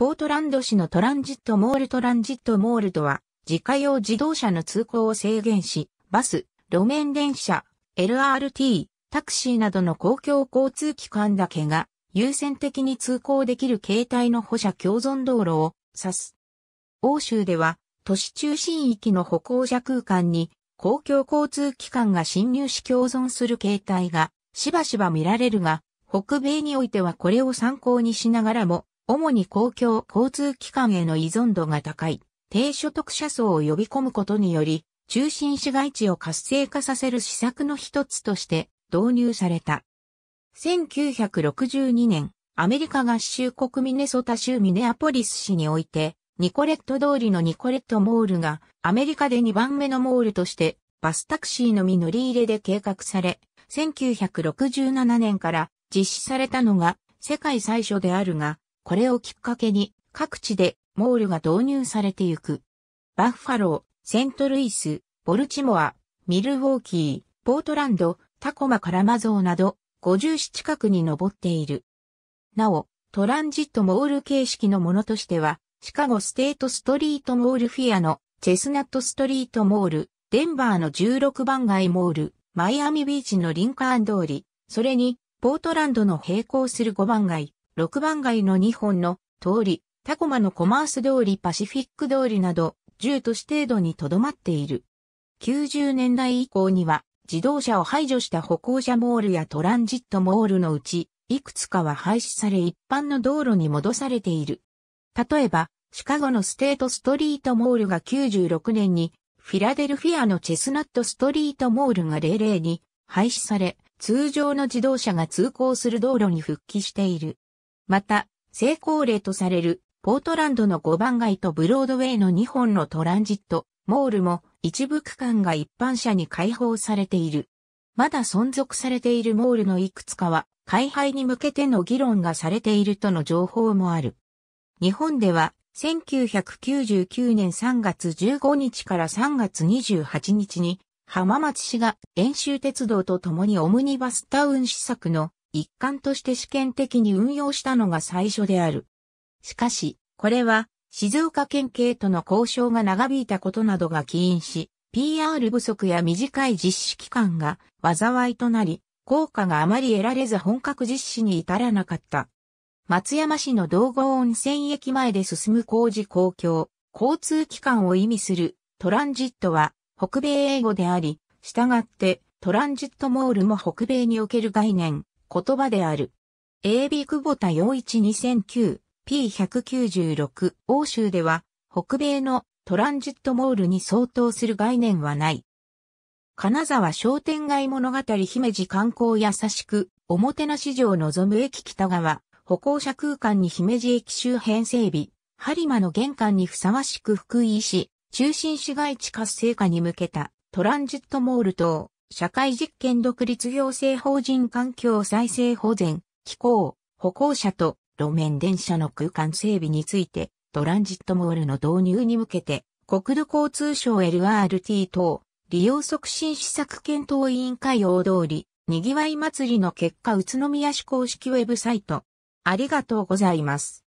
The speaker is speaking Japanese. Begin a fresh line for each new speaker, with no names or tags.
ポートランド市のトランジットモールトランジットモールとは、自家用自動車の通行を制限し、バス、路面電車、LRT、タクシーなどの公共交通機関だけが優先的に通行できる形態の歩車共存道路を指す。欧州では都市中心域の歩行者空間に公共交通機関が侵入し共存する形態がしばしば見られるが、北米においてはこれを参考にしながらも主に公共交通機関への依存度が高い、低所得者層を呼び込むことにより、中心市街地を活性化させる施策の一つとして導入された。1962年、アメリカ合衆国ミネソタ州ミネアポリス市において、ニコレット通りのニコレットモールがアメリカで2番目のモールとしてバスタクシーのみ乗り入れで計画され、1967年から実施されたのが世界最初であるが、これをきっかけに各地でモールが導入されていく。バッファロー、セントルイス、ボルチモア、ミルウォーキー、ポートランド、タコマカラマゾーなど50近くに上っている。なお、トランジットモール形式のものとしては、シカゴステートストリートモールフィアのチェスナットストリートモール、デンバーの16番街モール、マイアミビーチのリンカーン通り、それに、ポートランドの並行する5番街、6番街の2本の通り、タコマのコマース通りパシフィック通りなど、10都市程度に留まっている。90年代以降には、自動車を排除した歩行者モールやトランジットモールのうち、いくつかは廃止され一般の道路に戻されている。例えば、シカゴのステートストリートモールが96年に、フィラデルフィアのチェスナットストリートモールが00に廃止され、通常の自動車が通行する道路に復帰している。また、成功例とされる、ポートランドの5番街とブロードウェイの2本のトランジット、モールも一部区間が一般車に開放されている。まだ存続されているモールのいくつかは、開廃に向けての議論がされているとの情報もある。日本では、1999年3月15日から3月28日に、浜松市が遠州鉄道とともにオムニバスタウン施策の一環として試験的に運用したのが最初である。しかし、これは静岡県警との交渉が長引いたことなどが起因し、PR 不足や短い実施期間が災いとなり、効果があまり得られず本格実施に至らなかった。松山市の道後温泉駅前で進む工事公共、交通機関を意味するトランジットは北米英語であり、従ってトランジットモールも北米における概念、言葉である。AB 久保田洋一 2009P196 欧州では北米のトランジットモールに相当する概念はない。金沢商店街物語姫路観光優しく、おもてなし城望む駅北側、歩行者空間に姫路駅周辺整備、播磨の玄関にふさわしく福井市、中心市街地活性化に向けたトランジットモール等、社会実験独立行政法人環境再生保全、気候、歩行者と路面電車の空間整備について、トランジットモールの導入に向けて、国土交通省 LRT 等、利用促進施策検討委員会大通り、にぎわい祭りの結果宇都宮市公式ウェブサイト。ありがとうございます。